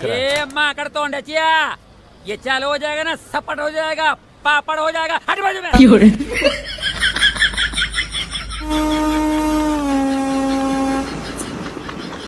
दिख रहा है माकड़ तो डचिया ये चाल हो जाएगा ना सपट हो जाएगा पापड़ हो जाएगा हट बाजू में